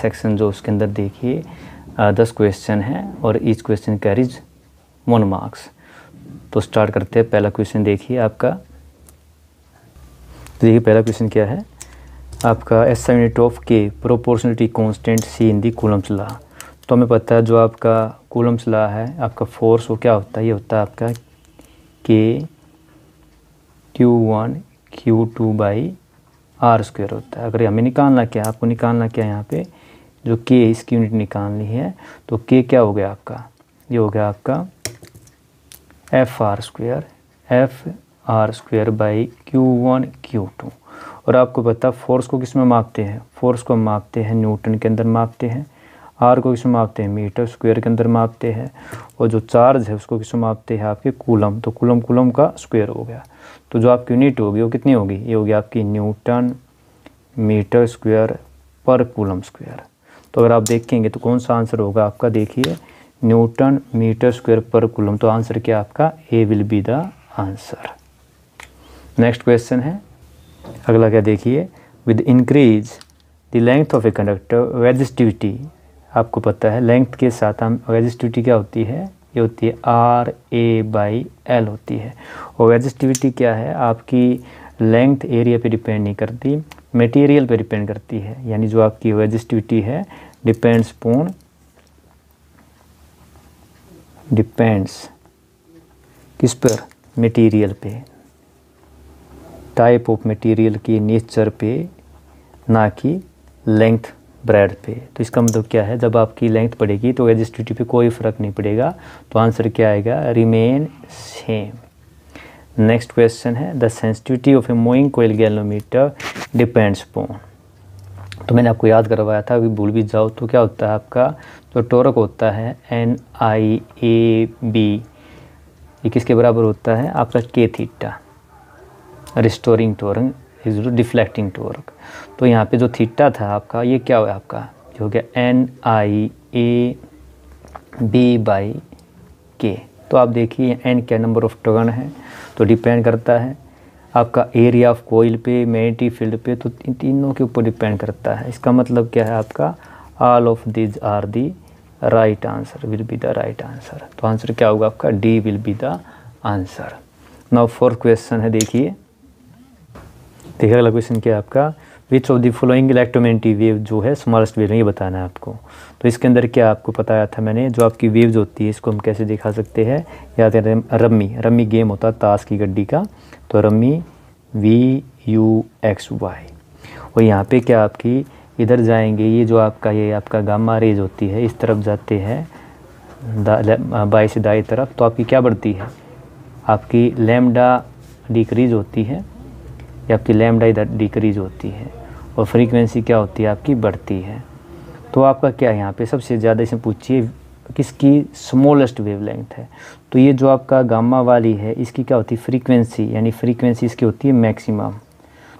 section जो उसके अंदर देखिए uh, दस क्वेश्चन हैं और each question carries one marks तो स्टार्ट करते हैं पहला क्वेश्चन देखिए आपका तो देखिए पहला क्वेश्चन क्या है आपका S at of K proportionality constant C in the Coulomb's law तो हमें पता है जो आपका कोलम लॉ है आपका फोर्स वो क्या होता है ये होता है आपका K Q one Q two by R square होता है अगर हमें निकालना क्या है आपको निकालना क्या है यहाँ पे जो के इसकी यूनिट निकालनी है तो के क्या हो गया आपका ये हो गया आपका F R square F R square by Q one Q two और आपको पता फोर्स को किसमें मापते हैं फोर्स को मापते हैं न्यूटन के अंदर मापते हैं आर को किस में मापते हैं मीटर स्क्वेयर के अंदर मापते हैं और जो चार्ज है उसको किसमें मापते हैं आपके कूलम तो कूलम कूलम का स्क्वायर हो गया तो जो आपकी यूनिट होगी वो कितनी होगी ये होगी आपकी न्यूटन मीटर स्क्वेयर पर कूलम स्क्वेयर तो अगर आप देखेंगे तो कौन सा आंसर होगा आपका देखिए न्यूटन मीटर स्क्वायर पर कुलम तो आंसर क्या आपका A will be the answer next question है अगला क्या देखिए with increase the length of a conductor resistivity आपको पता है लेंथ के साथ हम रेजिस्टिविटी क्या होती है ये होती है आर ए बाई एल होती है और रेजिस्टिविटी क्या है आपकी लेंथ एरिया पे डिपेंड नहीं करती मटेरियल पे डिपेंड करती है यानी जो आपकी वेजिस्टिविटी है डिपेंड्स पोन डिपेंड्स किस पर मटेरियल पे टाइप ऑफ मटेरियल की नेचर पे ना कि लेंथ ब्रेड पे तो इसका मतलब क्या है जब आपकी लेंथ पड़ेगी तो रेजिस्टिविटी पे कोई फ़र्क नहीं पड़ेगा तो आंसर क्या आएगा रिमेन सेम नेक्स्ट क्वेश्चन है the sensitivity of a moving coil galvanometer depends upon तो मैंने आपको याद करवाया था अभी भूल भी जाओ तो क्या होता है आपका जो तो टोरक होता है एन आई ए बी ये किसके बराबर होता है आपका K theta restoring torque is deflecting torque तो यहाँ पे जो थीटा था आपका ये क्या हुआ आपका जो हो गया N I A B by K तो आप देखिए एन क्या नंबर ऑफ टर्न है तो डिपेंड करता है आपका एरिया ऑफ कोयल पे मैग्नेटिक फील्ड पे तो इन तीनों के ऊपर डिपेंड करता है इसका मतलब क्या है आपका all of these are the right answer will be the right answer तो आंसर क्या होगा आपका D will be the answer now fourth question है देखिए देखिए अगला क्वेश्चन क्या है आपका which of the following electromagnetic wave जो है स्मॉलेस्ट वेव ये बताना है आपको तो इसके अंदर क्या आपको बताया था मैंने जो आपकी वेव्स होती है इसको हम कैसे दिखा सकते हैं याद करें रम्मी रम्मी गेम होता है ताश की गड्डी का तो rummy V U X Y और यहाँ पे क्या आपकी इधर जाएंगे ये जो आपका ये आपका गामा रेज होती है इस तरफ जाते हैं बाई से दाई तरफ तो आपकी क्या बढ़ती है आपकी लेमडा डिक्रीज होती है या आपकी लैमडा इधर डिक्रीज होती है और फ्रीक्वेंसी क्या होती है आपकी बढ़ती है तो आपका क्या है यहाँ पे सबसे ज़्यादा इसमें पूछिए किसकी स्मॉलेस्ट वेवलेंथ है तो ये जो आपका गामा वाली है इसकी क्या होती है फ्रीक्वेंसी यानी फ्रीक्वेंसी इसकी होती है मैक्सिमम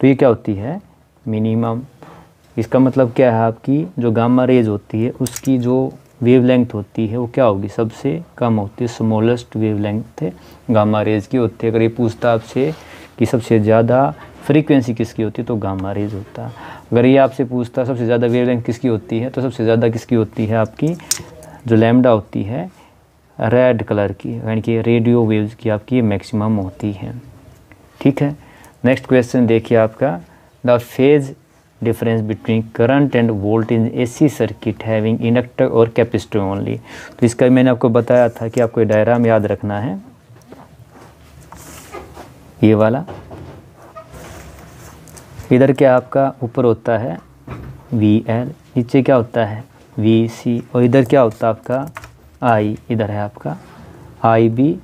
तो ये क्या होती है मिनिमम इसका मतलब क्या है आपकी जो गामा रेज होती है उसकी जो वेवलेंथ होती है वो क्या होगी सबसे कम होती है स्मॉलेस्ट वेवलेंथ गामा रेज की होती है अगर ये पूछता आपसे कि सबसे ज़्यादा फ्रीक्वेंसी किसकी होती है तो गामा रेज होता है अगर ये आपसे पूछता सबसे ज़्यादा लेंथ किसकी होती है तो सबसे ज़्यादा किसकी होती है आपकी जो लैमडा होती है रेड कलर की यानी कि रेडियो वेव्स की आपकी मैक्सिमम होती है ठीक है नेक्स्ट क्वेश्चन देखिए आपका the phase difference between current and volt in A C circuit having inductor और कैपेसिटर ओनली तो इसका मैंने आपको बताया था कि आपको डायराम याद रखना है ये वाला इधर क्या आपका ऊपर होता है वी एल नीचे क्या होता है वी सी और इधर क्या होता है आपका आई इधर है आपका आई बी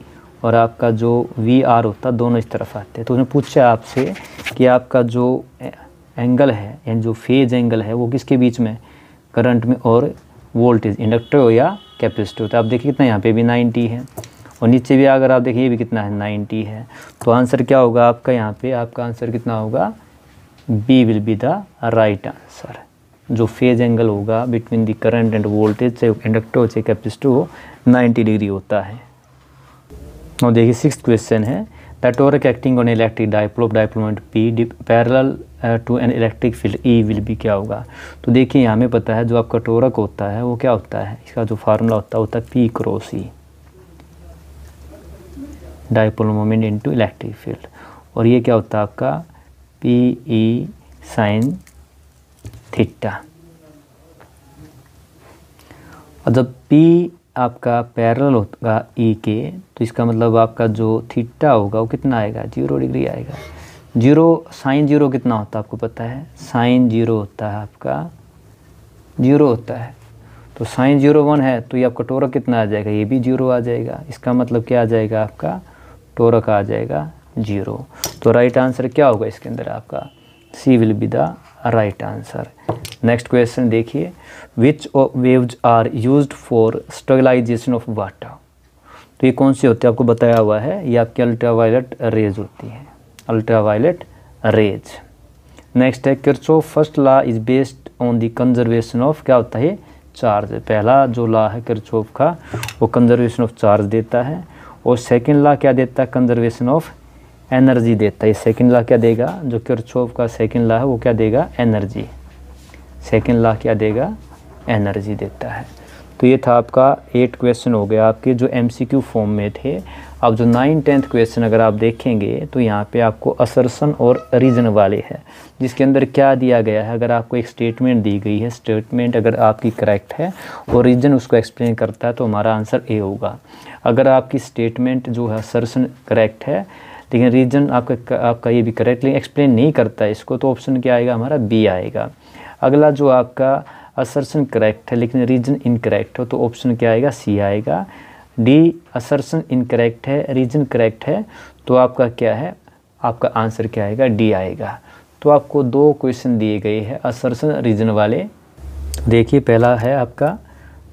और आपका जो वी आर होता है दोनों इस तरफ आते हैं तो उन्हें पूछा आपसे कि आपका जो एंगल है यानी जो फेज एंगल है वो किसके बीच में करंट में और वोल्टेज इंडक्टर हो या कैपेसिटर होता है आप देखिए कितना यहाँ पे भी 90 है और नीचे भी अगर आप देखिए ये भी कितना है 90 है तो आंसर क्या होगा आपका यहाँ पे आपका आंसर कितना होगा B will be the right answer जो फेज एंगल होगा between the current and voltage चाहे कंडक्टर हो चाहे कैपेसिटर हो 90 डिग्री होता है और देखिए सिक्स क्वेश्चन है the torque acting on electric dipole of dipole moment P parallel to an electric field E will भी क्या होगा तो देखिए यहाँ में पता है जो आपका टोरक होता है वो क्या होता है इसका जो फार्मूला होता है होता है P cross E dipole moment into electric field और ये क्या होता है आपका पी ई साइन थीटा और जब पी आपका पैरल होगा ई e के तो इसका मतलब आपका जो थीटा होगा वो कितना आएगा जीरो डिग्री आएगा जीरो साइन जीरो कितना होता है आपको पता है साइन जीरो होता है आपका जीरो होता है तो साइन जीरो वन है तो ये आपका टोरक कितना आ जाएगा ये भी जीरो आ जाएगा इसका मतलब क्या आ जाएगा आपका टोरक आ जाएगा जीरो तो राइट आंसर क्या होगा इसके अंदर आपका C will be the right answer next question देखिए which waves are used for sterilisation of water तो ये कौन सी होती है आपको बताया हुआ है ये आपकी अल्ट्रावायलेट रेज होती है अल्ट्रावायलेट रेज नेक्स्ट है Kirchhoff's first law is based on the conservation of क्या होता है चार्ज पहला जो लॉ है किरचोफ का वो कंजर्वेशन ऑफ चार्ज देता है और सेकेंड लॉ क्या देता है कंजर्वेशन ऑफ एनर्जी देता है सेकेंड लॉ क्या देगा जो किरचोव का सेकेंड लॉ है वो क्या देगा एनर्जी सेकेंड लॉ क्या देगा एनर्जी देता है तो ये था आपका एट क्वेश्चन हो गया आपके जो एमसीक्यू फॉर्म में थे अब जो नाइन टेंथ क्वेश्चन अगर आप देखेंगे तो यहाँ पे आपको असरसन और रीज़न वाले हैं जिसके अंदर क्या दिया गया है अगर आपको एक स्टेटमेंट दी गई है स्टेटमेंट अगर आपकी करेक्ट है और रीज़न उसको एक्सप्लेन करता है तो हमारा आंसर ए होगा अगर आपकी स्टेटमेंट जो है असरसन करेक्ट है लेकिन रीज़न आपका आपका ये भी करेक्टली एक्सप्लेन नहीं करता है इसको तो ऑप्शन क्या आएगा हमारा बी आएगा अगला जो आपका असरसन करेक्ट है लेकिन रीजन इनकरेक्ट हो तो ऑप्शन क्या आएगा सी आएगा डी असरसन इनकरेक्ट है रीजन करेक्ट है तो आपका क्या है आपका आंसर क्या आएगा डी आएगा तो आपको दो क्वेश्चन दिए गए हैं असरसन रीजन वाले देखिए पहला है आपका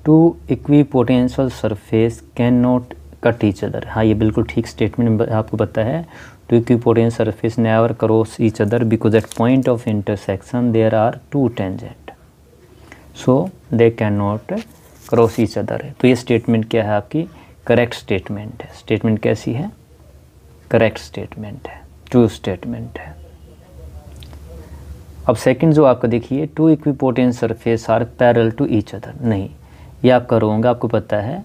two equipotential surface can not cut each other हाँ ये बिल्कुल ठीक स्टेटमेंट आपको पता है two equipotential surface never cross each other because at point of intersection there are two tangent so they can not cross each other है तो ये स्टेटमेंट क्या है आपकी करेक्ट स्टेटमेंट है स्टेटमेंट कैसी है करेक्ट स्टेटमेंट है ट्रू स्टेटमेंट है अब सेकंड जो आपका देखिए two equipotential surface are parallel to each other नहीं ये आपका रोंग आपको पता है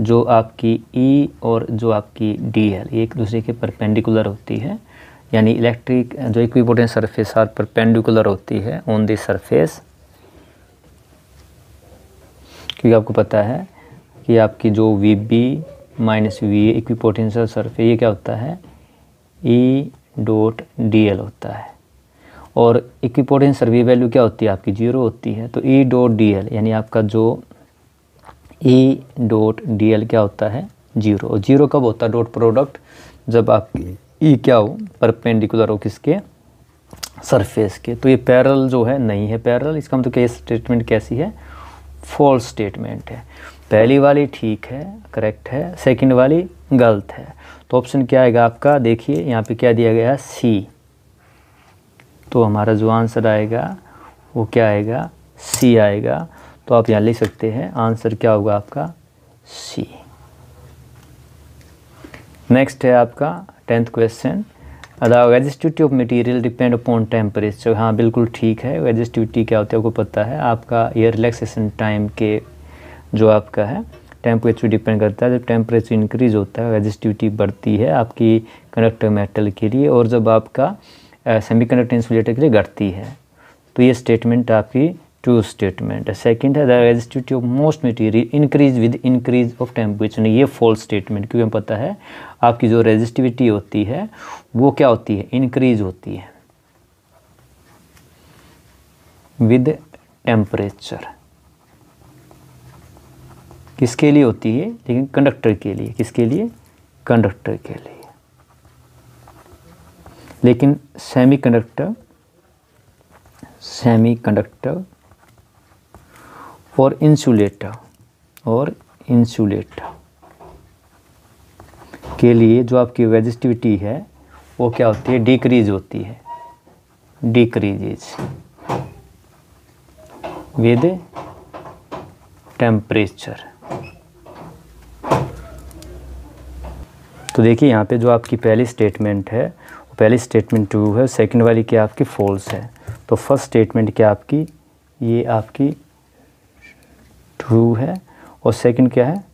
जो आपकी ई e और जो आपकी डी है ये एक दूसरे के परपेंडिकुलर होती है यानी इलेक्ट्रिक जो इक्विपोटेंट सरफेस आर परपेंडिकुलर होती है ऑन द सरफेस क्योंकि आपको पता है कि आपकी जो V B minus V equipotential surface ये क्या होता है ई डॉट डी एल होता है और इक्विपोटेंट सर्वे वैल्यू क्या होती है आपकी जीरो होती है तो ई डॉट डी एल यानी आपका जो ई डॉट डी एल क्या होता है जीरो और जीरो कब होता है डॉट प्रोडक्ट जब आप ई e क्या हो परपेंडिकुलर हो किसके सरफेस के तो ये पैरल जो है नहीं है पैरल इसका मतलब क्या स्टेटमेंट कैसी है फॉल्स स्टेटमेंट है पहली वाली ठीक है करेक्ट है सेकंड वाली गलत है तो ऑप्शन क्या आएगा आपका देखिए यहाँ पे क्या दिया गया है सी तो हमारा जो आंसर आएगा वो क्या आएगा सी आएगा तो आप यहाँ ले सकते हैं आंसर क्या होगा आपका सी नेक्स्ट है आपका टेंथ क्वेश्चन अदा resistivity of material depend upon temperature हाँ बिल्कुल ठीक है रजिस्टिविटी क्या होती है आपको पता है आपका ये रिलैक्सेशन टाइम के जो आपका है टेम्परेचर डिपेंड करता है जब टेम्परेचर इंक्रीज होता है रजिस्टिविटी बढ़ती है आपकी कंडक्टर मेटल के लिए और जब आपका सेमी कंडक्टर इंसुलेटर के लिए घटती है तो ये स्टेटमेंट आपकी टू स्टेटमेंट सेकंड है the resistivity of most material increase with increase of temperature ये फॉल्स स्टेटमेंट क्योंकि हम पता है आपकी जो रेजिस्टिविटी होती है वो क्या होती है इंक्रीज होती है विद टेम्परेचर किसके लिए होती है लेकिन कंडक्टर के लिए किसके लिए कंडक्टर के लिए लेकिन सेमी कंडक्टर सेमी कंडक्टर और इंसुलेट और इंसुलेट के लिए जो आपकी रेजिस्टिविटी है वो क्या होती है डिक्रीज होती है डिक्रीजेज विद टेम्परेचर तो देखिए यहाँ पे जो आपकी पहली स्टेटमेंट है वो पहली स्टेटमेंट ट्रू है सेकंड वाली क्या आपकी फॉल्स है तो फर्स्ट स्टेटमेंट क्या आपकी ये आपकी ट्रू है और सेकंड क्या है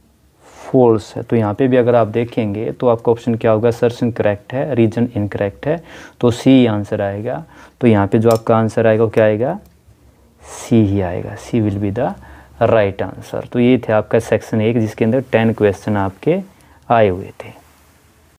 फॉल्स है तो यहाँ पे भी अगर आप देखेंगे तो आपका ऑप्शन क्या होगा सर्स इनकरेक्ट है रीजन इनकरेक्ट है तो सी ही आंसर आएगा तो यहाँ पे जो आपका आंसर आएगा वो क्या आएगा सी ही आएगा C will be the right answer तो ये थे आपका सेक्शन एक जिसके अंदर टेन क्वेश्चन आपके आए हुए थे